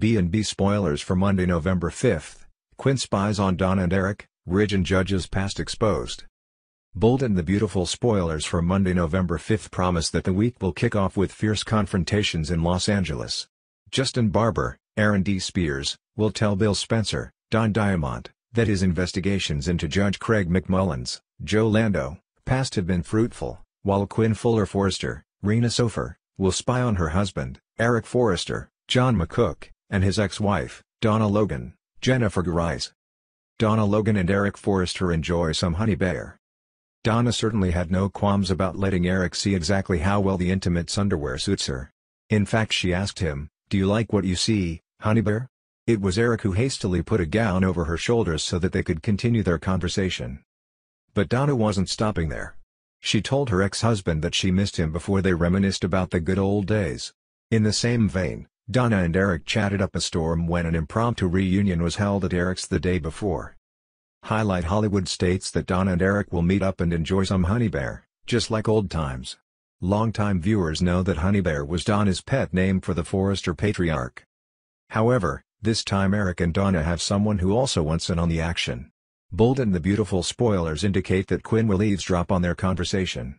B&B spoilers for Monday, November 5th, Quinn spies on Don and Eric, Ridge and Judge's past exposed. Bold and the Beautiful spoilers for Monday, November 5th promise that the week will kick off with fierce confrontations in Los Angeles. Justin Barber, Aaron D. Spears, will tell Bill Spencer, Don Diamond, that his investigations into Judge Craig McMullen's, Joe Lando, past have been fruitful, while Quinn Fuller Forrester, Rena Sofer, will spy on her husband, Eric Forrester, John McCook, and his ex-wife, Donna Logan, Jennifer Grise. Donna Logan and Eric Forrester enjoy some honey bear. Donna certainly had no qualms about letting Eric see exactly how well the intimate's underwear suits her. In fact she asked him, do you like what you see, honey bear? It was Eric who hastily put a gown over her shoulders so that they could continue their conversation. But Donna wasn't stopping there. She told her ex-husband that she missed him before they reminisced about the good old days. In the same vein, Donna and Eric chatted up a storm when an impromptu reunion was held at Eric's the day before. Highlight Hollywood states that Donna and Eric will meet up and enjoy some Honey Bear, just like old times. Longtime viewers know that Honey Bear was Donna's pet name for the Forester patriarch. However, this time Eric and Donna have someone who also wants in on the action. Bold and the Beautiful spoilers indicate that Quinn will eavesdrop on their conversation.